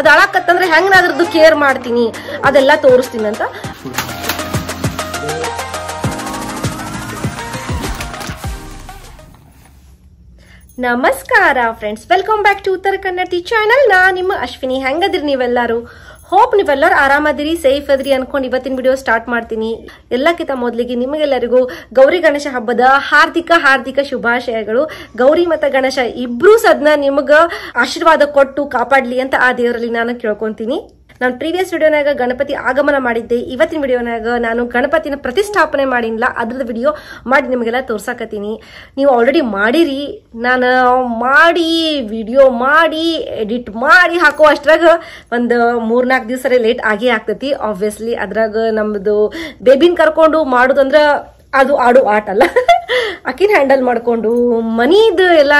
ಅದ್ ಅಳಾಕತ್ತಂದ್ರೆ ಹೆಂಗ್ ಅದ್ರದ್ದು ಕೇರ್ ಮಾಡ್ತೀನಿ ಅದೆಲ್ಲ ತೋರಿಸ್ತೀನಿ ಅಂತ ನಮಸ್ಕಾರ ಫ್ರೆಂಡ್ಸ್ ವೆಲ್ಕಮ್ ಬ್ಯಾಕ್ ಟು ಉತ್ತರ ಕನ್ನಡ ಚಾನಲ್ ನಾ ನಿಮ್ಮ ಅಶ್ವಿನಿ ಹೆಂಗದ್ರಿ ನೀವೆಲ್ಲರೂ ಹೋಪ್ ನೀವೆಲ್ಲರೂ ಆರಾಮದಿರಿ ಸೇಫ್ ಅದ್ರಿ ಅನ್ಕೊಂಡು ಇವತ್ತಿನ ವಿಡಿಯೋ ಸ್ಟಾರ್ಟ್ ಮಾಡ್ತೀನಿ ಎಲ್ಲಕ್ಕಿಂತ ಮೊದಲಿಗೆ ನಿಮಗೆಲ್ಲರಿಗೂ ಗೌರಿ ಗಣೇಶ ಹಬ್ಬದ ಹಾರ್ದಿಕ ಹಾರ್ದಿಕ ಶುಭಾಶಯಗಳು ಗೌರಿ ಮತ್ತು ಗಣೇಶ ಇಬ್ರು ಸದ್ನ ನಿಮಗ ಆಶೀರ್ವಾದ ಕೊಟ್ಟು ಕಾಪಾಡ್ಲಿ ಅಂತ ಆ ದೇವರಲ್ಲಿ ನಾನು ಕೇಳ್ಕೊಂತೀನಿ ನಾನು ಪ್ರೀವಿಯಸ್ ವಿಡಿಯೋನಾಗ ಗಣಪತಿ ಆಗಮನ ಮಾಡಿದ್ದೆ ಇವತ್ತಿನ ವಿಡಿಯೋನಾಗ ನಾನು ಗಣಪತಿನ ಪ್ರತಿಷ್ಠಾಪನೆ ಮಾಡಿಲ್ಲ ಅದ್ರದ್ದು ವಿಡಿಯೋ ಮಾಡಿ ನಿಮಗೆಲ್ಲ ತೋರ್ಸಾಕತ್ತೀನಿ ನೀವು ಆಲ್ರೆಡಿ ಮಾಡಿರಿ ನಾನು ಮಾಡಿ ವಿಡಿಯೋ ಮಾಡಿ ಎಡಿಟ್ ಮಾಡಿ ಹಾಕೋ ಅಷ್ಟ್ರಾಗ ಒಂದು ಮೂರ್ನಾಲ್ಕು ದಿವಸ ಲೇಟ್ ಆಗಿ ಆಗ್ತೈತಿ ಆಬ್ವಿಯಸ್ಲಿ ಅದ್ರಾಗ ನಮ್ಮದು ಬೇಬಿನ ಕರ್ಕೊಂಡು ಮಾಡೋದಂದ್ರೆ ಅದು ಆಡು ಆಟ ಅಲ್ಲ ಆಕಿನ ಹ್ಯಾಂಡಲ್ ಮಾಡಿಕೊಂಡು ಮನೀದು ಎಲ್ಲ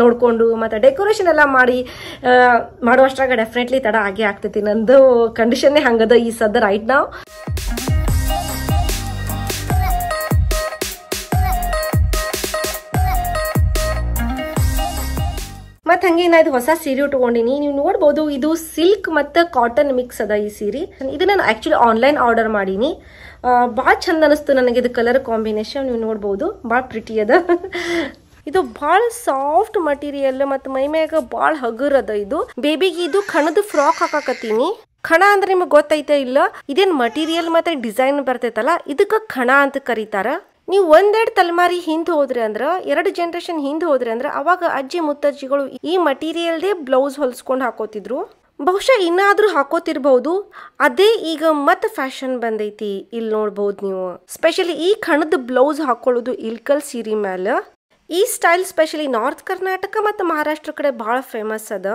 ನೋಡ್ಕೊಂಡು ಮತ್ತು ಡೆಕೋರೇಷನ್ ಎಲ್ಲ ಮಾಡಿ ಮಾಡುವಷ್ಟ್ರಾಗ ಡೆಫಿನೆಟ್ಲಿ ತಡ ಆಗಿ ಆಗ್ತೈತಿ ನಂದು ಕಂಡೀಷನ್ನೇ ಹಂಗದ ಈ ಸದ ರೈಟ್ ನಾವು ಮತ್ತು ಹಂಗೆ ನಾ ಇದು ಹೊಸ ಸೀರೆ ಉಟ್ಕೊಂಡಿನಿ ನೀವು ನೋಡ್ಬೋದು ಇದು ಸಿಲ್ಕ್ ಮತ್ತೆ ಕಾಟನ್ ಮಿಕ್ಸ್ ಅದ ಈ ಸೀರೆ ಇದು ನಾನು ಆ್ಯಕ್ಚುಲಿ ಆನ್ಲೈನ್ ಆರ್ಡರ್ ಮಾಡೀನಿ ಭಾಳ ಚಂದ ಅನಿಸ್ತು ನನಗೆ ಇದು ಕಲರ್ ಕಾಂಬಿನೇಷನ್ ನೀವು ನೋಡ್ಬೋದು ಭಾಳ ಪ್ರಿಟಿ ಅದ ಇದು ಬಹಳ ಸಾಫ್ಟ್ ಮಟೀರಿಯಲ್ ಮತ್ತು ಮೈಮ್ಯಾಗ ಬಹಳ ಹಗುರ್ ಅದ ಇದು ಬೇಬಿಗೆ ಇದು ಕಣದ ಫ್ರಾಕ್ ಹಾಕಾಕತ್ತೀನಿ ಕಣ ಅಂದ್ರೆ ನಿಮಗೆ ಗೊತ್ತೈತೆ ಇಲ್ಲ ಇದೇನ್ ಮಟೀರಿಯಲ್ ಮತ್ತೆ ಡಿಸೈನ್ ಬರ್ತೈತಲ್ಲ ಇದಕ್ಕೆ ಖಣ ಅಂತ ಕರೀತಾರ ನೀವು ಒಂದೆರಡು ತಲೆಮಾರಿ ಹಿಂದೆ ಹೋದ್ರೆ ಅಂದ್ರೆ ಎರಡು ಜನರೇಷನ್ ಹಿಂದೆ ಹೋದ್ರೆ ಅಂದ್ರೆ ಅವಾಗ ಅಜ್ಜಿ ಮುತ್ತಜ್ಜಿಗಳು ಈ ಮಟೀರಿಯಲ್ದೇ ಬ್ಲೌಸ್ ಹೊಲ್ಸ್ಕೊಂಡು ಹಾಕೋತಿದ್ರು ಬಹುಶಃ ಇನ್ನಾದರೂ ಹಾಕೋತಿರ್ಬೋದು ಅದೇ ಈಗ ಮತ್ತೆ ಫ್ಯಾಷನ್ ಬಂದೈತಿ ಇಲ್ಲಿ ನೋಡ್ಬೋದು ನೀವು ಸ್ಪೆಷಲಿ ಈ ಕಣದ ಬ್ಲೌಸ್ ಹಾಕೊಳ್ಳೋದು ಇಲ್ಕಲ್ ಸೀರೆ ಮೇಲೆ ಈ ಸ್ಟೈಲ್ ಸ್ಪೆಷಲಿ ನಾರ್ತ್ ಕರ್ನಾಟಕ ಮತ್ತು ಮಹಾರಾಷ್ಟ್ರ ಕಡೆ ಭಾಳ ಫೇಮಸ್ ಅದ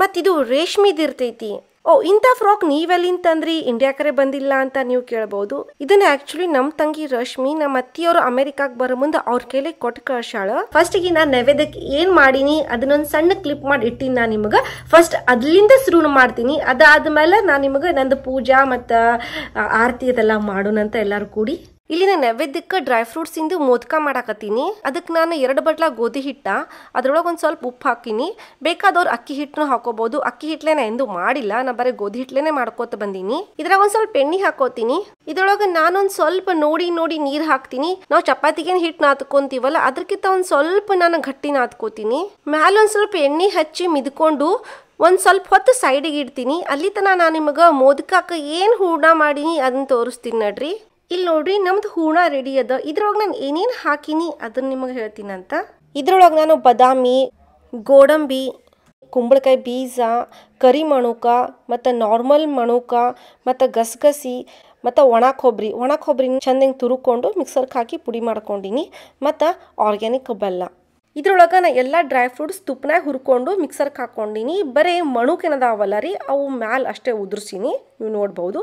ಮತ್ತಿದು ರೇಷ್ಮಿದಿರ್ತೈತಿ ಓ ಇಂಥ ಫ್ರಾಕ್ ನೀವೆಲ್ಲಿಂದ ತಂದ್ರಿ ಕರೆ ಬಂದಿಲ್ಲ ಅಂತ ನೀವು ಕೇಳ್ಬೋದು ಇದನ್ನ ಆಕ್ಚುಲಿ ನಮ್ಮ ತಂಗಿ ರಶ್ಮಿ ನಮ್ಮ ಅತ್ತಿಯವರು ಅಮೆರಿಕಾಗ್ ಬರೋ ಮುಂದೆ ಅವ್ರ ಕೇಳಿ ಕೊಟ್ಟು ಕಳ್ಸಾಳ ಫಸ್ಟ್ ಗೆ ನಾನು ನೈವೇದ್ಯಕ್ಕೆ ಏನ್ ಮಾಡೀನಿ ಅದನ್ನೊಂದ್ ಸಣ್ಣ ಕ್ಲಿಪ್ ಮಾಡಿ ಇಟ್ಟಿನಿ ನಾ ನಿಮಗ ಫಸ್ಟ್ ಅದ್ಲಿಂದ ಶುರು ಮಾಡ್ತೀನಿ ಅದಾದ್ಮೇಲೆ ನಾನು ನಿಮಗ ನಂದು ಪೂಜಾ ಮತ್ತ ಆರತಿ ಅದೆಲ್ಲ ಅಂತ ಎಲ್ಲರೂ ಕೂಡಿ ಇಲ್ಲಿ ನಾನು ನೈವೇದ್ಯಕ್ಕೆ ಡ್ರೈ ಫ್ರೂಟ್ಸ್ ಇಂದು ಮೋದಕ ಮಾಡಾಕತ್ತೀನಿ ಅದಕ್ಕೆ ನಾನು ಎರಡು ಬಟ್ಲ ಗೋಧಿ ಹಿಟ್ಟ ಅದರೊಳಗೆ ಒಂದು ಸ್ವಲ್ಪ ಉಪ್ಪು ಹಾಕಿನಿ ಬೇಕಾದವ್ರು ಅಕ್ಕಿ ಹಿಟ್ಟನ್ನು ಹಾಕೋಬಹುದು ಅಕ್ಕಿ ಹಿಟ್ಲೆ ನಾ ಎಂದು ಮಾಡಿಲ್ಲ ನಾ ಬರೀ ಗೋಧಿ ಹಿಟ್ಲೇನೆ ಮಾಡ್ಕೋತ ಬಂದೀನಿ ಇದ್ರಾಗ ಒಂದು ಸ್ವಲ್ಪ ಎಣ್ಣೆ ಹಾಕೋತೀನಿ ಇದ್ರೊಳಗೆ ನಾನೊಂದು ಸ್ವಲ್ಪ ನೋಡಿ ನೋಡಿ ನೀರು ಹಾಕ್ತೀನಿ ನಾವು ಚಪಾತಿಗೆ ಹಿಟ್ಟು ನಾತ್ಕೊಂತೀವಲ್ಲ ಅದಕ್ಕಿಂತ ಒಂದು ಸ್ವಲ್ಪ ನಾನು ಗಟ್ಟಿ ನಾತ್ಕೋತೀನಿ ಒಂದು ಸ್ವಲ್ಪ ಎಣ್ಣೆ ಹಚ್ಚಿ ಮಿದ್ಕೊಂಡು ಒಂದು ಸ್ವಲ್ಪ ಹೊತ್ತು ಸೈಡಿಗೆ ಇಡ್ತೀನಿ ಅಲ್ಲಿ ತನಕ ನಾನು ನಿಮಗೆ ಮೋದಕಕ್ಕೆ ಏನು ಹೂರ್ಣ ಮಾಡೀನಿ ಅದನ್ನು ತೋರಿಸ್ತೀನಿ ನಡ್ರಿ ಇಲ್ಲಿ ನೋಡ್ರಿ ನಮ್ದು ಹೂಣ ರೆಡಿ ಅದ ಇದ್ರೊಳಗೆ ನಾನು ಏನೇನು ಹಾಕಿನಿ ಅದನ್ನ ನಿಮಗೆ ಹೇಳ್ತೀನಂತ ಇದ್ರೊಳಗೆ ನಾನು ಬದಾಮಿ ಗೋಡಂಬಿ ಕುಂಬಳಕಾಯಿ ಬೀಜ ಕರಿ ಮಣುಕ ಮತ್ತು ನಾರ್ಮಲ್ ಮಣುಕ ಮತ್ತು ಗಸಗಸಿ ಮತ್ತು ಒಣ ಕೊಬ್ಬರಿ ಒಣ ಕೊಬ್ಬರಿನ ಚಂದಂಗೆ ತುರುಕೊಂಡು ಮಿಕ್ಸರ್ಗೆ ಹಾಕಿ ಪುಡಿ ಮಾಡ್ಕೊಂಡಿನಿ ಮತ್ತು ಆರ್ಗ್ಯಾನಿಕ್ ಬೆಲ್ಲ ಇದ್ರೊಳಗೆ ನಾ ಎಲ್ಲ ಡ್ರೈ ಫ್ರೂಟ್ಸ್ ತುಪ್ಪನಾಗ ಹುರ್ಕೊಂಡು ಮಿಕ್ಸರ್ಗೆ ಹಾಕ್ಕೊಂಡಿನಿ ಬರೀ ಮಣುಕೆನದಾವಲ್ಲ ರೀ ಅವು ಮ್ಯಾಲ ಅಷ್ಟೇ ಉದುರ್ಸಿನಿ ನೀವು ನೋಡ್ಬೋದು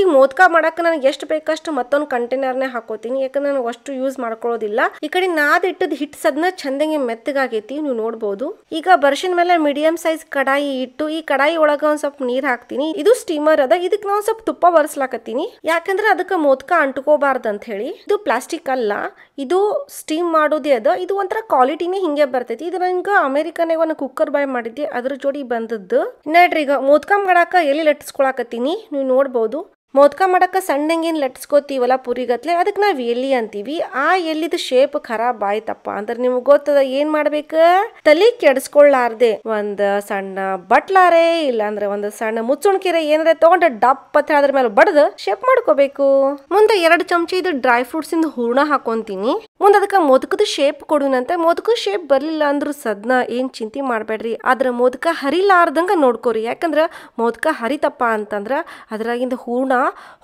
ಈಗ ಮೋದಕ ಮಾಡಕ್ಕೆ ನನಗೆ ಎಷ್ಟು ಬೇಕಷ್ಟು ಮತ್ತೊಂದು ಕಂಟೈನರ್ನೇ ಹಾಕೋತೀನಿ ಯಾಕಂದ್ರೆ ನಾನು ಅಷ್ಟು ಯೂಸ್ ಮಾಡ್ಕೊಳ್ಳೋದಿಲ್ಲ ಈ ಕಡೆ ನಾದಿಟ್ಟದ ಹಿಟ್ಟು ಸದ್ನ ಚಂದಂಗೆ ಮೆತ್ತಗಾಗೈತಿ ನೀವು ನೋಡ್ಬೋದು ಈಗ ಬರ್ಷಿನ ಮೇಲೆ ಮೀಡಿಯಂ ಸೈಜ್ ಕಡಾಯಿ ಇಟ್ಟು ಈ ಕಡಾಯಿ ಒಳಗೆ ಒಂದು ಸ್ವಲ್ಪ ನೀರು ಹಾಕ್ತೀನಿ ಇದು ಸ್ಟೀಮರ್ ಅದ ಇದಕ್ಕೆ ನಾವು ಸ್ವಲ್ಪ ತುಪ್ಪ ಬರ್ಸ್ಲಾಕತ್ತೀನಿ ಯಾಕಂದ್ರೆ ಅದಕ್ಕೆ ಮೋದಕ ಅಂಟ್ಕೋಬಾರ್ದು ಅಂತ ಹೇಳಿ ಇದು ಪ್ಲಾಸ್ಟಿಕ್ ಅಲ್ಲ ಇದು ಸ್ಟೀಮ್ ಮಾಡೋದೇ ಅದ ಇದು ಒಂಥರ ಕ್ವಾಲಿಟಿನೇ ಹಿಂಗೆ ಬರ್ತೈತಿ ಇದು ನಂಗೆ ಅಮೇರಿಕನಾಗ ಒಂದು ಕುಕ್ಕರ್ ಬಾಯ್ ಮಾಡಿದ್ದೆ ಅದ್ರ ಜೋಡಿ ಬಂದದ್ದು ನೋಡ್ರಿ ಈಗ ಮೋದ್ಕ ಮಾಡಾಕ ಎಲ್ಲಿ ಲಟ್ಟಿಸ್ಕೊಳಕತ್ತೀನಿ ನೀವು ನೋಡ್ಬೋದು ಮೋದಕ ಮಾಡೋಕ್ಕೆ ಸಣ್ಣಂಗೇನು ಲಟ್ಸ್ಕೋತೀವಲ್ಲ ಪುರಿಗತ್ಲೆ ಅದಕ್ಕೆ ನಾವು ಎಲ್ಲಿ ಅಂತೀವಿ ಆ ಎಲ್ಲಿದ ಶೇಪ್ ಖರಾಬ್ ಆಯ್ತಪ್ಪ ಅಂದ್ರೆ ನಿಮ್ಗೆ ಗೊತ್ತದ ಏನು ಮಾಡ್ಬೇಕು ತಲೆ ಕೆಡಿಸ್ಕೊಳ್ಳಾರ್ದೆ ಒಂದು ಸಣ್ಣ ಬಟ್ಲಾರೆ ಇಲ್ಲಾಂದ್ರೆ ಒಂದು ಸಣ್ಣ ಮುಚ್ಚುಣ್ಕಿರೆ ಏನಾರೆ ತಗೊಂಡ ಡಪ್ ಅಂತ ಅದ್ರ ಮೇಲೆ ಬಡ್ದು ಶೇಪ್ ಮಾಡ್ಕೋಬೇಕು ಮುಂದೆ ಎರಡು ಚಮಚ ಇದು ಡ್ರೈ ಫ್ರೂಟ್ಸ್ ಇಂದ ಹೂರ್ಣ ಹಾಕೊಂತೀನಿ ಮುಂದೆ ಅದಕ್ಕೆ ಮೋದಕದ ಶೇಪ್ ಕೊಡುನಂತ ಮೋದಕ ಶೇಪ್ ಬರ್ಲಿಲ್ಲ ಅಂದ್ರೆ ಸದ್ನ ಏನ್ ಚಿಂತೆ ಮಾಡಬೇಡ್ರಿ ಅದ್ರ ಮೋದಕ ಹರಿಲಾರ್ದಂಗ ನೋಡ್ಕೋರಿ ಯಾಕಂದ್ರ ಮೋದಕ ಹರಿತಪ್ಪ ಅಂತಂದ್ರ ಅದ್ರಾಗಿಂದ ಹೂರ್ಣ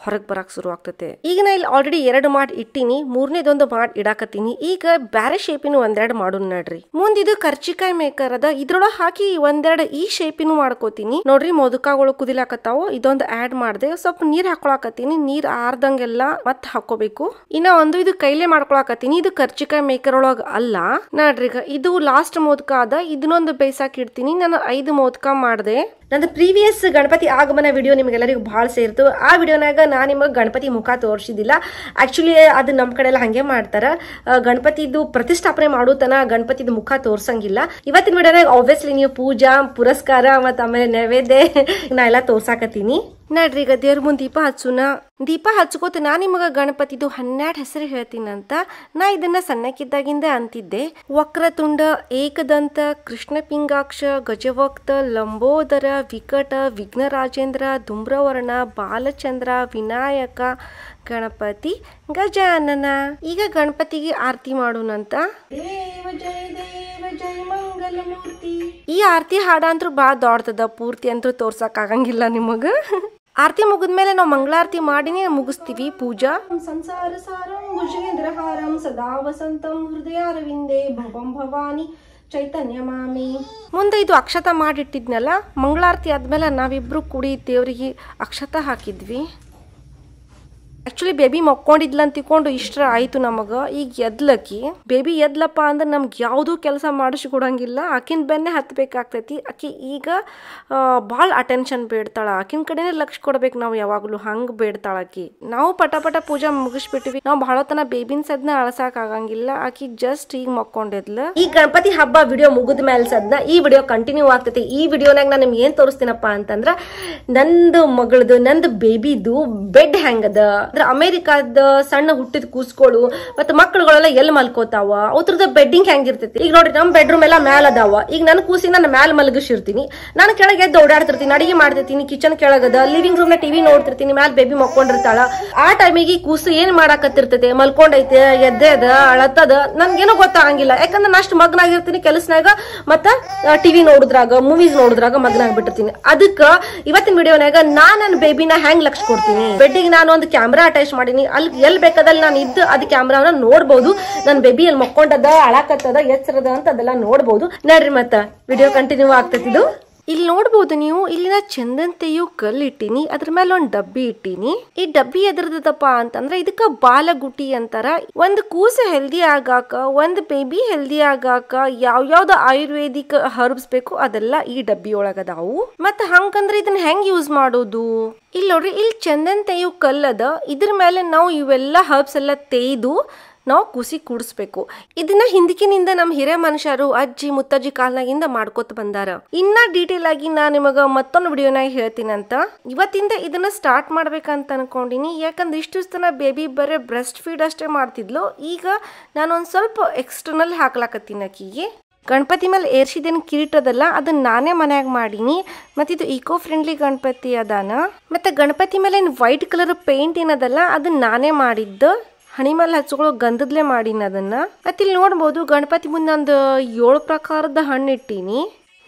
ಹೊರಗೆ ಬರಕ್ ಶುರು ಆಗ್ತೈತೆ ಈಗ ನಾ ಇಲ್ಲಿ ಆಲ್ರೆಡಿ ಎರಡು ಮಾಡ್ ಇಟ್ಟಿನಿ ಮೂರನೇದೊಂದು ಮಾಡ್ ಇಡಾಕತ್ತೀನಿ ಈಗ ಬ್ಯಾರೆ ಶೇಪಿನ ಒಂದೆರಡು ಮಾಡೋಣ ನೋಡ್ರಿ ಮುಂದಿದು ಕರ್ಚಿಕಾಯಿ ಮೇಕರ್ ಅದ ಇದ್ರೊಳಗೆ ಹಾಕಿ ಒಂದೆರಡು ಈ ಶೇಪಿನೂ ಮಾಡ್ಕೋತೀನಿ ನೋಡ್ರಿ ಮೊದಕಾಗಳು ಕುದಿಲಾಕತ್ತಾವು ಇದೊಂದು ಆಡ್ ಮಾಡಿದೆ ಸ್ವಲ್ಪ ನೀರ್ ಹಾಕೊಳಕತ್ತೀನಿ ನೀರ್ ಆರ್ದಂಗೆಲ್ಲ ಮತ್ ಹಾಕೋಬೇಕು ಇನ್ನ ಒಂದು ಇದು ಕೈಲೆ ಮಾಡ್ಕೊಳಕತ್ತೀನಿ ಇದು ಕರ್ಚಿಕಾಯಿ ಮೇಕರ್ ಒಳಗ ಅಲ್ಲ ನಡ್ರಿ ಈಗ ಇದು ಲಾಸ್ಟ್ ಮೋದಕ ಅದ ಇದನ್ನೊಂದು ಬೇಯಿಸಾಕಿಡ್ತೀನಿ ಇಡ್ತೀನಿ ನಾನು ಐದು ಮೋದಕ ಮಾಡಿದೆ ನಂದು ಪ್ರೀವಿಯಸ್ ಗಣಪತಿ ಆಗಮನ ವಿಡಿಯೋ ನಿಮಗೆಲ್ಲರಿಗೂ ಭಾಳ ಸೇರ್ತು ಆ ವಿಡಿಯೋನಾಗ ನಾ ನಿಮಗೆ ಗಣಪತಿ ಮುಖ ತೋರಿಸಿದ್ದಿಲ್ಲ ಆ್ಯಕ್ಚುಲಿ ಅದು ನಮ್ಮ ಕಡೆಲ್ಲ ಹಾಗೆ ಮಾಡ್ತಾರೆ ಗಣಪತಿದು ಪ್ರತಿಷ್ಠಾಪನೆ ಮಾಡೋತನ ಗಣಪತಿದು ಮುಖ ತೋರ್ಸಂಗಿಲ್ಲ ಇವತ್ತಿನ ವಿಡಿಯೋನಾಗ ಆಬ್ವಿಯಸ್ಲಿ ನೀವು ಪೂಜಾ ಪುರಸ್ಕಾರ ಮತ್ತು ಆಮೇಲೆ ನೈವೇದ್ಯ ನಾ ಎಲ್ಲ ತೋರ್ಸಾಕತ್ತೀನಿ ನಡ್ರೀಗ ದೇವ್ರ ಮುಂದೆ ದೀಪ ಹಚ್ಚುನ ದೀಪ ಹಚ್ಕೋತ ನಾ ನಿಮಗೆ ಗಣಪತಿದು ಹನ್ನೆರಡು ಹೆಸರು ಹೇಳ್ತೀನಂತ ನಾ ಇದನ್ನ ಸಣ್ಣಕ್ಕಿದ್ದಾಗಿಂದ ಅಂತಿದ್ದೆ ವಕ್ರತುಂಡ ಏಕದಂತ ಕೃಷ್ಣ ಪಿಂಗಾಕ್ಷ ಗಜವಕ್ತ ಲಂಬೋದರ ವಿಕಟ ವಿಘ್ನರಾಜೇಂದ್ರ ಧುಮ್ರವರ್ಣ ಬಾಲಚಂದ್ರ ವಿನಾಯಕ ಗಣಪತಿ ಗಜಾನನ ಈಗ ಗಣಪತಿಗೆ ಆರತಿ ಮಾಡೋಣಂತ ಈ ಆರತಿ ಹಾಡ ಬಾ ಭಾಳ ದೊಡ್ಡದ ಪೂರ್ತಿ ಅಂತೂ ತೋರ್ಸಕ್ ಆಗಂಗಿಲ್ಲ ನಿಮಗ ಆರತಿ ಮುಗಿದ್ಮೇಲೆ ನಾವು ಮಂಗಳಾರತಿ ಮಾಡಿನೇ ಮುಗಿಸ್ತೀವಿ ಪೂಜಾ ಸಂಸಾರ ಸಾರಂ ಭುಜೇಂದ್ರಹಾರಂ ಸದಾ ವಸಂತಂ ಅರವಿಂದೇ ಭವಂ ಭವಾನಿ ಚೈತನ್ಯ ಮಾಮಿ ಮುಂದೆ ಇದು ಅಕ್ಷತ ಮಾಡಿಟ್ಟಿದ್ನಲ್ಲ ಮಂಗಳಾರತಿ ಆದ್ಮೇಲೆ ನಾವಿಬ್ರು ಕೂಡಿ ದೇವರಿಗೆ ಅಕ್ಷತ ಹಾಕಿದ್ವಿ ಆ್ಯಕ್ಚುಲಿ ಬೇಬಿ ಮಕ್ಕೊಂಡಿದ್ಲ ಅಂತ ತಿಳ್ಕೊಂಡು ಇಷ್ಟ ಆಯಿತು ನಮಗೆ ಈಗ ಎದ್ಲಕ್ಕಿ ಬೇಬಿ ಎದ್ಲಪ್ಪ ಅಂದ್ರೆ ನಮ್ಗೆ ಯಾವುದೂ ಕೆಲಸ ಮಾಡಿಸ್ಕೊಡಂಗಿಲ್ಲ ಆಕಿನ ಬೆನ್ನೇ ಹತ್ತಬೇಕಾಗ್ತೈತಿ ಆಕಿ ಈಗ ಭಾಳ ಅಟೆನ್ಷನ್ ಬೇಡ್ತಾಳೆ ಆಕಿನ ಕಡೆನೇ ಲಕ್ಷ ಕೊಡ್ಬೇಕು ನಾವು ಯಾವಾಗಲೂ ಹಂಗೆ ಬೇಡ್ತಾಳ ಆಕಿ ನಾವು ಪಟಾಪಟ ಪೂಜಾ ಮುಗಿಸ್ಬಿಟ್ಟಿವಿ ನಾವು ಭಾಳ ತನ ಬೇಬಿನ ಸದ್ನ ಆಗಂಗಿಲ್ಲ ಆಕಿ ಜಸ್ಟ್ ಈಗ ಮಕ್ಕೊಂಡಿದ್ಲ ಈ ಗಣಪತಿ ಹಬ್ಬ ವಿಡಿಯೋ ಮುಗಿದ ಮೇಲೆ ಸದ್ನ ಈ ವಿಡಿಯೋ ಕಂಟಿನ್ಯೂ ಆಗ್ತೈತಿ ಈ ವಿಡಿಯೋನಾಗ ನಾನು ನಿಮ್ಗೆ ಏನು ತೋರಿಸ್ತೀನಪ್ಪ ಅಂತಂದ್ರೆ ನಂದು ಮಗಳದು ನಂದು ಬೇಬಿದು ಬೆಡ್ ಹೆಂಗದ ಅಂದ್ರೆ ಅಮೆರಿಕಾದ ಸಣ್ಣ ಹುಟ್ಟಿದ ಕೂಸ್ಗಳು ಮತ್ತೆ ಮಕ್ಕಳುಗಳೆಲ್ಲ ಎಲ್ಲಿ ಮಲ್ಕೋತಾವ ಅವ್ರದ ಬೆಡ್ಡಿಂಗ್ ಹೆಂಗಿರ್ತೈತಿ ಈಗ ನೋಡ್ರಿ ನಮ್ ಬೆಡ್ರೂಮ್ ಎಲ್ಲ ಮ್ಯಾಲ ಅದಾವ ಈಗ ನನ್ನ ಕೂಸಿ ನಾನು ಮ್ಯಾಲ ಮಲಗಿಸಿರ್ತೀನಿ ನಾನು ಕೆಳಗೆ ಎದ್ದು ಓಡಾಡ್ತಿರ್ತೀನಿ ಅಡಿಗೆ ಮಾಡ್ತಿರ್ತೀನಿ ಕಿಚನ್ ಕೆಳಗದ ಲಿವಿಂಗ್ ರೂಮ್ ನ ಟಿವಿ ನೋಡ್ತಿರ್ತೀನಿ ಮ್ಯಾಲ ಬೇಬಿ ಮಕ್ಕೊಂಡಿರ್ತಾಳ ಆ ಟೈಮಿಗೆ ಈ ಕೂಸು ಏನ್ ಮಾಡಾಕತ್ತಿರ್ತೈತೆ ಮಲ್ಕೊಂಡೈತೆ ಎದ್ದೆ ಅದ ಅಳತ್ತದ ನನ್ಗೇನೋ ಗೊತ್ತಾಗಂಗಿಲ್ಲ ಯಾಕಂದ್ರೆ ನಾ ಅಷ್ಟು ಆಗಿರ್ತೀನಿ ಕೆಲಸನಾಗ ಮತ್ತ ಟಿವಿ ನೋಡಿದ್ರಾಗ ಮೂವೀಸ್ ನೋಡಿದ್ರಾಗ ಮಗ್ನ ಆಗ್ಬಿಟ್ಟಿರ್ತೀನಿ ಅದಕ್ಕ ಇವತ್ತಿನ ವಿಡಿಯೋನಾಗ ನಾ ನನ್ನ ಬೇಬಿನ ಹೆಂಗ್ ಲಕ್ಷ ಕೊಡ್ತೀನಿ ಬೆಡ್ಡಿಗೆ ನಾನು ಒಂದು ಕ್ಯಾಮ್ರಾ ಕ್ಯಾಮ್ರಾ ಅಟ್ಯಾಚ್ ಮಾಡೀನಿ ಅಲ್ಲಿ ಎಲ್ಲಿ ಬೇಕಾದಲ್ಲಿ ನಾನು ಇದ್ದು ಅದು ಕ್ಯಾಮ್ರಾನ ನೋಡ್ಬೋದು ನನ್ನ ಬೇಬಿ ಅಲ್ಲಿ ಮಕ್ಕೊಂಡದ ಅಳಾಕತ್ತದ ಎಚ್ಚರದ ಅಂತ ಅದೆಲ್ಲ ನೋಡ್ಬೋದು ನಡ್ರಿ ಮತ್ತ ವಿಡಿಯೋ ಕಂಟಿನ್ಯೂ ಆಗ್ತತಿದ್ದು ಇಲ್ಲಿ ನೋಡಬಹುದು ನೀವು ಇಲ್ಲಿನ ಚಂದಂತೆಯು ಕಲ್ಲು ಇಟ್ಟಿನಿ ಅದ್ರ ಮೇಲೆ ಒಂದು ಡಬ್ಬಿ ಇಟ್ಟಿನಿ ಈ ಡಬ್ಬಿ ಎದ್ರದಪ್ಪ ಅಂತಂದ್ರೆ ಇದಕ್ಕ ಬಾಲಗುಟಿ ಅಂತಾರ ಒಂದು ಕೂಸ ಹೆಲ್ದಿ ಆಗಾಕ ಒಂದ್ ಬೇಬಿ ಹೆಲ್ದಿ ಆಗಾಕ ಯಾವ ಯಾವ್ದು ಆಯುರ್ವೇದಿಕ್ ಹರ್ಬ್ಸ್ ಬೇಕು ಅದೆಲ್ಲ ಈ ಡಬ್ಬಿ ಒಳಗದಾವು ಮತ್ತ ಹಂಗಂದ್ರೆ ಇದನ್ನ ಹೆಂಗ್ ಯೂಸ್ ಮಾಡೋದು ಇಲ್ಲಿ ನೋಡ್ರಿ ಇಲ್ಲಿ ಚಂದಂತೆಯು ಕಲ್ಲದ ಇದ್ರ ಮೇಲೆ ನಾವು ಇವೆಲ್ಲ ಹರ್ಬ್ಸ್ ಎಲ್ಲ ತೇಯ್ದು ನಾವು ಕುಸಿ ಕೂಡಿಸ್ಬೇಕು ಇದನ್ನ ಹಿಂದಿಕಿನಿಂದ ನಮ್ಮ ಹಿರಿಯ ಮನುಷ್ಯರು ಅಜ್ಜಿ ಮುತ್ತಜ್ಜಿ ಕಾಲ್ನಾಗಿಂದ ಮಾಡ್ಕೋತ ಬಂದಾರ ಇನ್ನ ಡೀಟೇಲ್ ಆಗಿ ನಾ ನಿಮಗ ಮತ್ತೊಂದು ವಿಡಿಯೋನಾಗ ಹೇಳ್ತೀನಂತ ಇವತ್ತಿಂದ ಇದನ್ನ ಸ್ಟಾರ್ಟ್ ಮಾಡ್ಬೇಕಂತ ಅನ್ಕೊಂಡಿನಿ ಯಾಕಂದ್ರೆ ಇಷ್ಟು ತನ ಬೇಬಿ ಬರೀ ಬ್ರೆಸ್ಟ್ ಫೀಡ್ ಅಷ್ಟೇ ಮಾಡ್ತಿದ್ಲು ಈಗ ಒಂದ್ ಸ್ವಲ್ಪ ಎಕ್ಸ್ಟರ್ನಲ್ ಹಾಕ್ಲಾಕತ್ತೀನಿ ಆಕಿಗೆ ಗಣಪತಿ ಮೇಲೆ ಏರ್ಸಿದೇನು ಕಿರೀಟದಲ್ಲ ಅದನ್ನ ನಾನೇ ಮನ್ಯಾಗ ಮಾಡೀನಿ ಮತ್ತೆ ಇದು ಈಕೋ ಫ್ರೆಂಡ್ಲಿ ಗಣಪತಿ ಅದಾನ ಮತ್ತೆ ಗಣಪತಿ ಮೇಲೆ ವೈಟ್ ಕಲರ್ ಪೇಂಟ್ ಏನದಲ್ಲ ಅದನ್ನ ನಾನೇ ಮಾಡಿದ್ದು ಹಣಿ ಹಚ್ಚಿಕೊಳ್ಳೋ ಹಚ್ಕೊಳ್ಳೋ ಗಂಧದ್ಲೆ ಮಾಡೀನಿ ಅದನ್ನ ಮತ್ತೆ ಇಲ್ಲಿ ನೋಡ್ಬೋದು ಗಣಪತಿ ಮುಂದೆ ಒಂದು ಏಳು ಪ್ರಕಾರದ ಹಣ್ಣು ಇಟ್ಟೀನಿ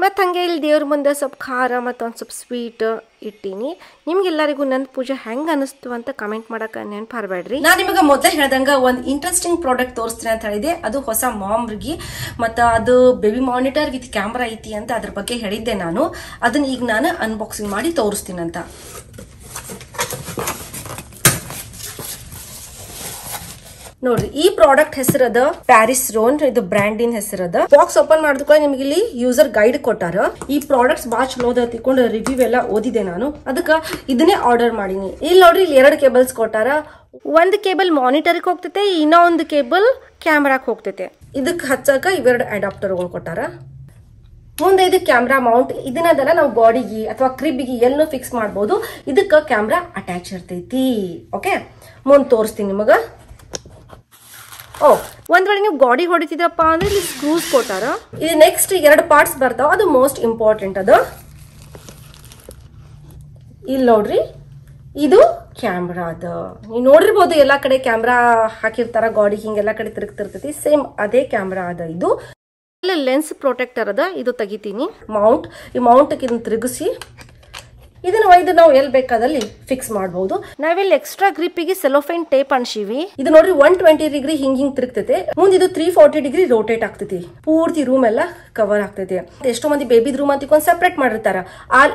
ಮತ್ತು ಹಾಗೆ ಇಲ್ಲಿ ದೇವ್ರ ಮುಂದೆ ಸ್ವಲ್ಪ ಖಾರ ಮತ್ತು ಒಂದು ಸ್ವಲ್ಪ ಸ್ವೀಟ್ ಇಟ್ಟೀನಿ ನಿಮ್ಗೆಲ್ಲರಿಗೂ ನನ್ನ ಪೂಜೆ ಹೆಂಗೆ ಅನಿಸ್ತು ಅಂತ ಕಮೆಂಟ್ ಮಾಡಕ್ಕೆ ನೆನ್ ಹರಬೇಡ್ರಿ ನಾನು ನಿಮಗೆ ಮೊದಲೇ ಹೇಳ್ದಂಗ ಒಂದು ಇಂಟ್ರೆಸ್ಟಿಂಗ್ ಪ್ರಾಡಕ್ಟ್ ತೋರಿಸ್ತೀನಿ ಅಂತ ಹೇಳಿದೆ ಅದು ಹೊಸ ಮಾಮ್ರಿಗೆ ಮತ್ತು ಅದು ಬೇಬಿ ಮಾನಿಟರ್ ವಿತ್ ಕ್ಯಾಮ್ರಾ ಐತಿ ಅಂತ ಅದ್ರ ಬಗ್ಗೆ ಹೇಳಿದ್ದೆ ನಾನು ಅದನ್ನ ಈಗ ನಾನು ಅನ್ಬಾಕ್ಸಿಂಗ್ ಮಾಡಿ ಅಂತ ನೋಡ್ರಿ ಈ ಪ್ರಾಡಕ್ಟ್ ಹೆಸರದ ಪ್ಯಾರಿಸ್ ರೋನ್ ಇದು ಬ್ರ್ಯಾಂಡಿನ ಹೆಸರದ ಬಾಕ್ಸ್ ಓಪನ್ ಮಾಡಿದ ನಿಮ್ಗೆ ಇಲ್ಲಿ ಯೂಸರ್ ಗೈಡ್ ಕೊಟ್ಟಾರ ಈ ಪ್ರಾಡಕ್ಟ್ಸ್ ಬಾ ಚಲೋ ತಿಕೊಂಡು ರಿವ್ಯೂ ಎಲ್ಲ ಓದಿದೆ ನಾನು ಅದಕ್ಕೆ ಇದನ್ನೇ ಆರ್ಡರ್ ಮಾಡೀನಿ ಇಲ್ಲಿ ನೋಡ್ರಿ ಇಲ್ಲಿ ಎರಡು ಕೇಬಲ್ಸ್ ಕೊಟ್ಟಾರ ಒಂದು ಕೇಬಲ್ ಮಾನಿಟರ್ಗೆ ಹೋಗ್ತೈತೆ ಇನ್ನೊಂದು ಕೇಬಲ್ ಕ್ಯಾಮ್ರಾಕ್ ಹೋಗ್ತೈತೆ ಇದಕ್ಕೆ ಹಚ್ಚಕ ಇವೆರಡು ಅಡಾಪ್ಟರ್ಗಳು ಕೊಟ್ಟಾರ ಮುಂದೆ ಇದು ಕ್ಯಾಮ್ರಾ ಮೌಂಟ್ ಇದನ್ನದಲ್ಲ ನಾವು ಬಾಡಿಗೆ ಅಥವಾ ಕ್ರಿಬ್ಬಿಗೆ ಎಲ್ಲೂ ಫಿಕ್ಸ್ ಮಾಡ್ಬೋದು ಇದಕ್ಕೆ ಕ್ಯಾಮ್ರಾ ಅಟ್ಯಾಚ್ ಇರ್ತೈತಿ ಓಕೆ ಮುಂದೆ ತೋರಿಸ್ತೀನಿ ನಿಮಗೆ ಓ ವೇಳೆ ನೀವು ಗಾಡಿ ಹೊಡಿತಿದ್ರಪ್ಪ ಅಂದ್ರೆ ಇಲ್ಲಿ ಸ್ಕ್ರೂಸ್ ಕೊಟ್ಟಾರ ಇದು ನೆಕ್ಸ್ಟ್ ಎರಡು ಪಾರ್ಟ್ಸ್ ಬರ್ತಾವ ಅದು ಮೋಸ್ಟ್ ಇಂಪಾರ್ಟೆಂಟ್ ಅದು ಇಲ್ಲಿ ನೋಡ್ರಿ ಇದು ಕ್ಯಾಮ್ರಾ ಅದ ನೀವು ನೋಡಿರ್ಬೋದು ಎಲ್ಲಾ ಕಡೆ ಕ್ಯಾಮ್ರಾ ಹಾಕಿರ್ತಾರ ಗಾಡಿ ಎಲ್ಲಾ ಕಡೆ ತಿರುಗ್ತಿರ್ತೈತಿ ಸೇಮ್ ಅದೇ ಕ್ಯಾಮ್ರಾ ಅದ ಇದು ಲೆನ್ಸ್ ಪ್ರೊಟೆಕ್ಟರ್ ಅದ ಇದು ತೆಗಿತೀನಿ ಮೌಂಟ್ ಈ ಮೌಂಟ್ ಇದನ್ನ ತಿರುಗಿಸಿ ಇದನ್ನ ಒಯ್ದು ನಾವು ಎಲ್ ಬೇಕಾದಲ್ಲಿ ಫಿಕ್ಸ್ ಮಾಡಬಹುದು ನಾವಿಲ್ಲಿ ಎಕ್ಸ್ಟ್ರಾ ಗ್ರಿಪ್ಪಿಗೆ ಸೆಲೋಫೈನ್ ಟೇಪ್ ಅನ್ಸಿವಿ ಇದು ನೋಡ್ರಿ ಒನ್ ಟ್ವೆಂಟಿ ಡಿಗ್ರಿ ಹಿಂಗ್ ಹಿಂಗ್ ತಿರುಗ್ತೈತೆ ಮುಂದೆ ಇದು ತ್ರೀ ಫಾರ್ಟಿ ಡಿಗ್ರಿ ರೋಟೇಟ್ ಆಗ್ತೈತಿ ಪೂರ್ತಿ ರೂಮ್ ಎಲ್ಲ ಕವರ್ ಆಗ್ತೈತಿ ಎಷ್ಟೋ ಮಂದಿ ಬೇಬಿ ರೂಮ್ ಅಂತ ಒಂದ್ ಸೆಪರೇಟ್ ಮಾಡಿರ್ತಾರ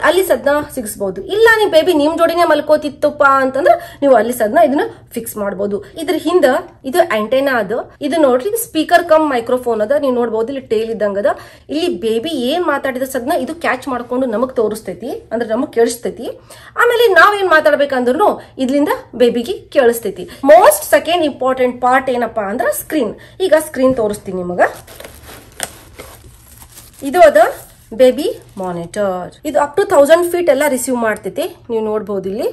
ಅಲ್ಲಿ ಸದ್ನ ಸಿಗಿಸಬಹುದು ಇಲ್ಲ ನೀವು ಬೇಬಿ ನಿಮ್ ಜೋಡಿನೇ ಮಲ್ಕೋತಿತ್ತಪ್ಪ ಅಂತಂದ್ರೆ ನೀವು ಅಲ್ಲಿ ಸದ್ನ ಇದನ್ನ ಫಿಕ್ಸ್ ಮಾಡಬಹುದು ಇದ್ರ ಹಿಂದ ಇದು ಆಂಟೆನಾ ಅದ ಇದು ನೋಡ್ರಿ ಸ್ಪೀಕರ್ ಕಮ್ ಮೈಕ್ರೋಫೋನ್ ಅದ ನೀವು ನೋಡಬಹುದು ಇಲ್ಲಿ ಟೇಲ್ ಇದ್ದಂಗದ ಇಲ್ಲಿ ಬೇಬಿ ಏನ್ ಮಾತಾಡಿದ ಸದ್ನ ಇದು ಕ್ಯಾಚ್ ಮಾಡ್ಕೊಂಡು ನಮಗ್ ತೋರಿಸ್ತೈತಿ ಅಂದ್ರೆ ನಮಗ್ ಕೇಳಿಸ್ ಕೇಳಿಸ್ತೈತಿ ಆಮೇಲೆ ನಾವೇನ್ ಮಾತಾಡ್ಬೇಕಂದ್ರು ಇದ್ರಿಂದ ಬೇಬಿಗೆ ಕೇಳಿಸ್ತೈತಿ ಮೋಸ್ಟ್ ಸೆಕೆಂಡ್ ಇಂಪಾರ್ಟೆಂಟ್ ಪಾರ್ಟ್ ಏನಪ್ಪಾ ಅಂದ್ರೆ ಸ್ಕ್ರೀನ್ ಈಗ ಸ್ಕ್ರೀನ್ ತೋರಿಸ್ತೀನಿ ನಿಮಗ ಇದು ಅದ ಬೇಬಿ ಮಾನಿಟರ್ ಇದು ಅಪ್ ಟು ಥೌಸಂಡ್ ಫೀಟ್ ಎಲ್ಲ ರಿಸೀವ್ ಮಾಡ್ತೈತಿ ನೀವು ನೋಡ್ಬೋದು ಇಲ್ಲಿ